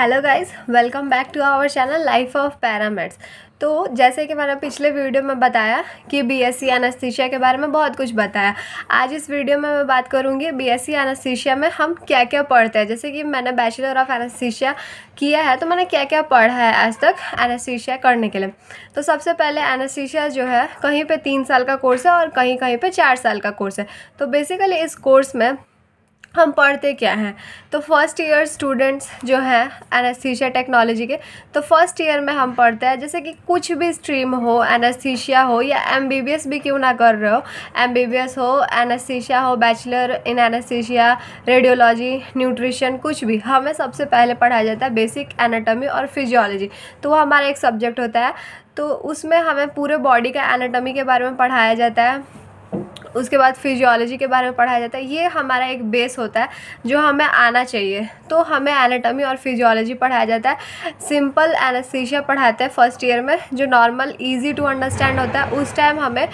hello guys welcome back to our channel life of paramedics तो जैसे कि मैंने पिछले वीडियो में बताया कि बी एस सी एनास्थीशिया के बारे में बहुत कुछ बताया आज इस वीडियो में मैं बात करूँगी बी एस सी एनास्थीशिया में हम क्या क्या पढ़ते हैं जैसे कि मैंने बैचलर ऑफ एनास्थीशिया किया है तो मैंने क्या क्या पढ़ा है आज तक एनास्थीशिया करने के लिए तो सबसे पहले एनास्थीशिया जो है कहीं पर तीन साल का कोर्स है और कहीं कहीं पर चार साल का कोर्स है तो बेसिकली इस कोर्स में हम पढ़ते क्या हैं तो फर्स्ट ईयर स्टूडेंट्स जो हैं एनास्थीशिया टेक्नोलॉजी के तो फर्स्ट ईयर में हम पढ़ते हैं जैसे कि कुछ भी स्ट्रीम हो एनास्थीशिया हो या एम भी क्यों ना कर रहे हो एम हो एनास्थीशिया हो bachelor in anaesthesia radiology nutrition कुछ भी हमें सबसे पहले पढ़ाया जाता है बेसिक एनाटॉमी और फिजियोलॉजी तो वो हमारा एक सब्जेक्ट होता है तो उसमें हमें पूरे बॉडी का एनाटॉमी के बारे में पढ़ाया जाता है उसके बाद फिजियोलॉजी के बारे में पढ़ाया जाता है ये हमारा एक बेस होता है जो हमें आना चाहिए तो हमें एनाटॉमी और फिजियोलॉजी पढ़ाया जाता है सिंपल एनास्थीसिया पढ़ाते हैं फर्स्ट ईयर में जो नॉर्मल ईजी टू अंडरस्टैंड होता है उस टाइम हमें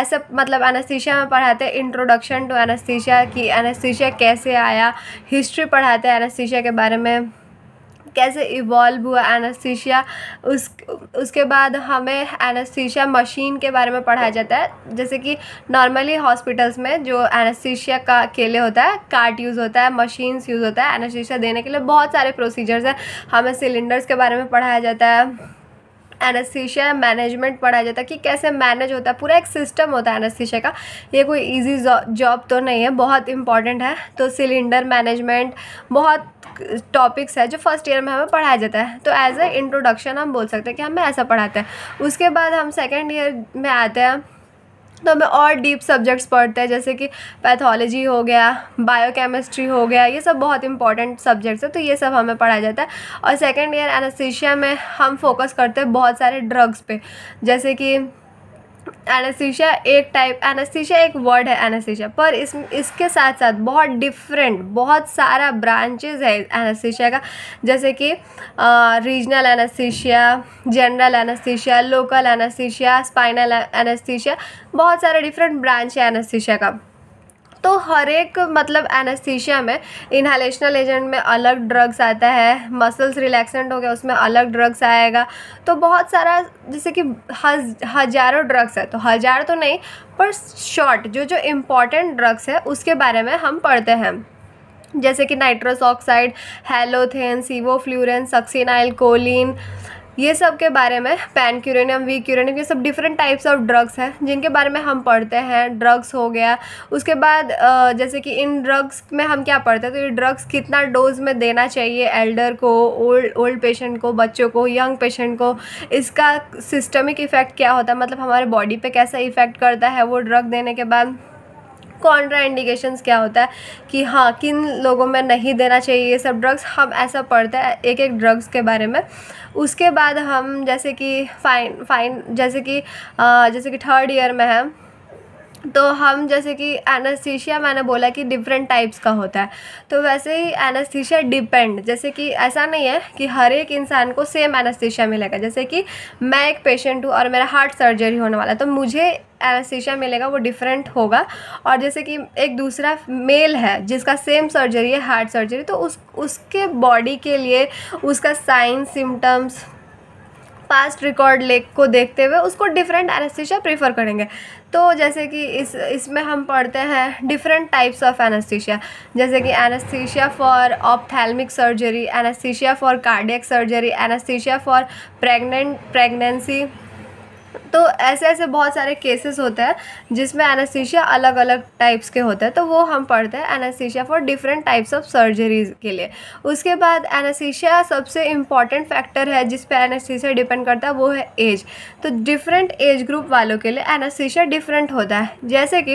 ऐसे मतलब एनास्थीसिया में पढ़ाते हैं इंट्रोडक्शन टू एनास्थीसिया कि एनास्थीसिया कैसे आया हिस्ट्री पढ़ाते हैं एनास्थीसिया के बारे में कैसे इवॉल्व हुआ एनास्थीशिया उस उसके बाद हमें एनास्थीशिया मशीन के बारे में पढ़ाया जाता है जैसे कि नॉर्मली हॉस्पिटल्स में जो एनास्थीशिया का लिए होता है कार्ट यूज़ होता है मशीन्स यूज़ होता है एनास्थीशिया देने के लिए बहुत सारे प्रोसीजर्स हैं हमें सिलेंडर्स के बारे में पढ़ाया जाता है एनेस्थीशिया मैनेजमेंट पढ़ाया जाता है कि कैसे मैनेज होता है पूरा एक सिस्टम होता है एनेस्थीशिया का ये कोई ईजी जॉब तो नहीं है बहुत इंपॉर्टेंट है तो सिलेंडर मैनेजमेंट बहुत टॉपिक्स है जो फर्स्ट ईयर में हमें पढ़ाया जाता है तो एज ए इंट्रोडक्शन हम बोल सकते हैं कि हमें ऐसा पढ़ाते हैं उसके बाद हम सेकेंड ईयर में आते हैं तो हमें और डीप सब्जेक्ट्स पढ़ते हैं जैसे कि पैथोलॉजी हो गया बायोकेमिस्ट्री हो गया ये सब बहुत इंपॉर्टेंट सब्जेक्ट्स हैं तो ये सब हमें पढ़ाया जाता है और सेकेंड ईयर एनासीशिया में हम फोकस करते हैं बहुत सारे ड्रग्स पे जैसे कि एनेस्थीशिया एक टाइप एनेस्थीशिया एक वर्ड है एनेस्थीशिया पर इस इसके साथ साथ बहुत डिफरेंट बहुत सारा ब्रांचेस है एनेस्थीशिया का जैसे कि regional anaesthesia general anaesthesia local anaesthesia spinal anaesthesia बहुत सारे डिफरेंट ब्रांच है एनेस्थीशिया का तो हर एक मतलब एनेस्थीशिया में इन्हालेशनल एजेंट में अलग ड्रग्स आता है मसल्स रिलैक्सेंट हो गया उसमें अलग ड्रग्स आएगा तो बहुत सारा जैसे कि हज हज़ारों ड्रग्स है तो हज़ार तो नहीं पर शॉर्ट जो जो इम्पॉर्टेंट ड्रग्स है उसके बारे में हम पढ़ते हैं जैसे कि nitrous oxide halothane sevoflurane succinylcholine ये सब के बारे में पैन क्यूरेनियम वी क्यूरेनियम ये सब डिफरेंट टाइप्स ऑफ ड्रग्स हैं जिनके बारे में हम पढ़ते हैं ड्रग्स हो गया उसके बाद जैसे कि इन ड्रग्स में हम क्या पढ़ते हैं तो ये ड्रग्स कितना डोज में देना चाहिए एल्डर को ओल्ड ओल्ड पेशेंट को बच्चों को यंग पेशेंट को इसका सिस्टमिक इफ़ेक्ट क्या होता है मतलब हमारे बॉडी पर कैसा इफ़ेक्ट करता है वो ड्रग देने के बाद कॉन्ट्रा इंडिकेशंस क्या होता है कि हाँ किन लोगों में नहीं देना चाहिए ये सब ड्रग्स हम ऐसा पढ़ते हैं एक एक ड्रग्स के बारे में उसके बाद हम जैसे कि फाइन फाइन जैसे कि जैसे कि थर्ड ईयर में है तो हम जैसे कि एनास्थीशिया मैंने बोला कि डिफरेंट टाइप्स का होता है तो वैसे ही एनास्थीशिया डिपेंड जैसे कि ऐसा नहीं है कि हर एक इंसान को सेम एनास्थीशिया मिलेगा जैसे कि मैं एक पेशेंट हूँ और मेरा हार्ट सर्जरी होने वाला है तो मुझे एनास्थीसिया मिलेगा वो डिफरेंट होगा और जैसे कि एक दूसरा मेल है जिसका सेम सर्जरी है हार्ट सर्जरी तो उस उसके बॉडी के लिए उसका साइन सिम्टम्स पास्ट रिकॉर्ड लेक को देखते हुए उसको डिफरेंट एनेस्थीसिया प्रेफर करेंगे तो जैसे कि इस इसमें हम पढ़ते हैं डिफरेंट टाइप्स ऑफ एनेस्थीसिया जैसे कि anaesthesia for ophthalmic surgery anaesthesia for cardiac surgery anaesthesia for pregnant pregnancy तो ऐसे ऐसे बहुत सारे केसेस होते हैं जिसमें एनास्थीसिया अलग अलग टाइप्स के होते हैं तो वो हम पढ़ते हैं anaesthesia for different types of surgeries के लिए उसके बाद एनास्थीसिया सबसे इम्पॉर्टेंट फैक्टर है जिस पर एनास्थीसिया डिपेंड करता है वो है एज तो डिफरेंट एज ग्रुप वालों के लिए एनास्थीसिया डिफरेंट होता है जैसे कि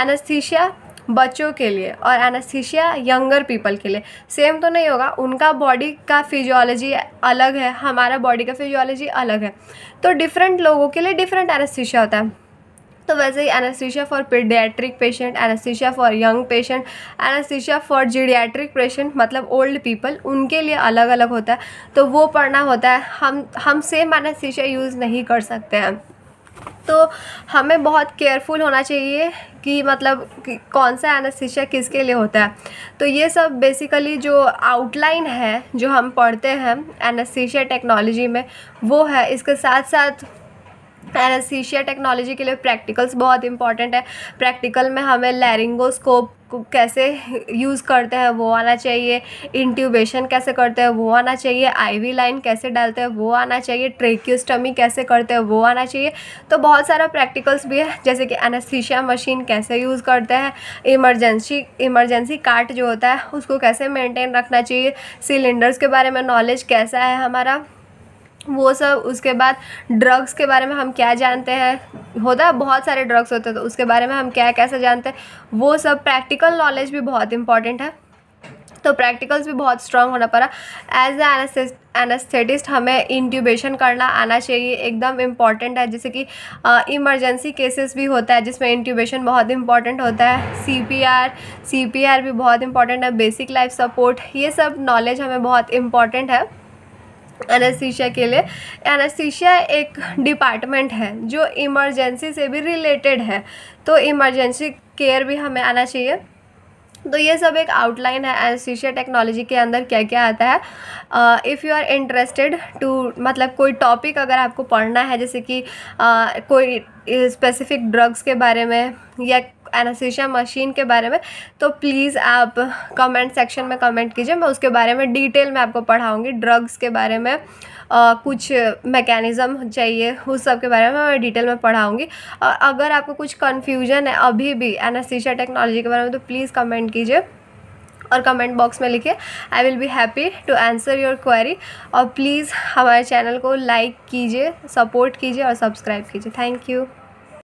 एनास्थीसिया बच्चों के लिए और एनास्थीसिया यंगर पीपल के लिए सेम तो नहीं होगा उनका बॉडी का फिजियोलॉजी अलग है हमारा बॉडी का फिजियोलॉजी अलग है तो डिफरेंट लोगों के लिए डिफरेंट एनास्थीसिया होता है तो वैसे ही anaesthesia for paediatric patient anaesthesia for young patient anaesthesia for geriatric patient मतलब ओल्ड पीपल उनके लिए अलग अलग होता है तो वो पढ़ना होता है हम हम सेम एनास्थीसिया यूज़ नहीं कर सकते हैं तो हमें बहुत केयरफुल होना चाहिए कि मतलब कि कौन सा एनास्थीसिया किसके लिए होता है तो ये सब बेसिकली जो आउटलाइन है जो हम पढ़ते हैं एनास्थीसिया टेक्नोलॉजी में वो है इसके साथ साथ एनेस्थीशिया टेक्नोलॉजी के लिए प्रैक्टिकल्स बहुत इंपॉर्टेंट है प्रैक्टिकल में हमें लैरिंगोस्कोप कैसे यूज़ करते हैं वो आना चाहिए इंट्यूबेशन कैसे करते हैं वो आना चाहिए आईवी लाइन कैसे डालते हैं वो आना चाहिए ट्रेक्यूस्टमी कैसे करते हैं वो आना चाहिए तो बहुत सारा प्रैक्टिकल्स भी है जैसे कि एनेस्थीशिया मशीन कैसे यूज़ करते हैं इमरजेंसी इमरजेंसी कार्ट जो होता है उसको कैसे मेंटेन रखना चाहिए सिलेंडर्स के बारे में नॉलेज कैसा है हमारा वो सब उसके बाद ड्रग्स के बारे में हम क्या जानते हैं होता है बहुत सारे ड्रग्स होते हैं तो उसके बारे में हम क्या कैसे जानते हैं वो सब प्रैक्टिकल नॉलेज भी बहुत इंपॉर्टेंट है तो प्रैक्टिकल्स भी बहुत स्ट्रांग होना पड़ा एज ए एनास्थेटिस्ट हमें इंट्यूबेशन करना आना चाहिए एकदम इम्पॉर्टेंट है जैसे कि इमरजेंसी केसेस भी होता है जिसमें इंट्यूबेशन बहुत इंपॉर्टेंट होता है सीपीआर सीपीआर भी बहुत इंपॉर्टेंट है बेसिक लाइफ सपोर्ट ये सब नॉलेज हमें बहुत इंपॉर्टेंट है एनेस्थीसिया के लिए एनेस्थीसिया एक डिपार्टमेंट है जो इमरजेंसी से भी रिलेटेड है तो इमरजेंसी केयर भी हमें आना चाहिए तो ये सब एक आउटलाइन है एनेस्थीसिया टेक्नोलॉजी के अंदर क्या क्या आता है if you are interested to मतलब कोई टॉपिक अगर आपको पढ़ना है जैसे कि uh, कोई स्पेसिफिक ड्रग्स के बारे में या एनासीशिया मशीन के बारे में तो प्लीज़ आप कमेंट सेक्शन में कमेंट कीजिए मैं उसके बारे में डिटेल में आपको पढ़ाऊँगी ड्रग्स के बारे में आ, कुछ मैकेनिज़्म चाहिए उस सब के बारे में मैं डिटेल में पढ़ाऊँगी और अगर आपको कुछ कन्फ्यूजन है अभी भी एनासीशिया टेक्नोलॉजी के बारे में तो प्लीज़ कमेंट कीजिए और कमेंट बॉक्स में लिखिए I will be happy to answer your query और प्लीज़ हमारे चैनल को लाइक कीजिए सपोर्ट कीजिए और सब्सक्राइब कीजिए थैंक यू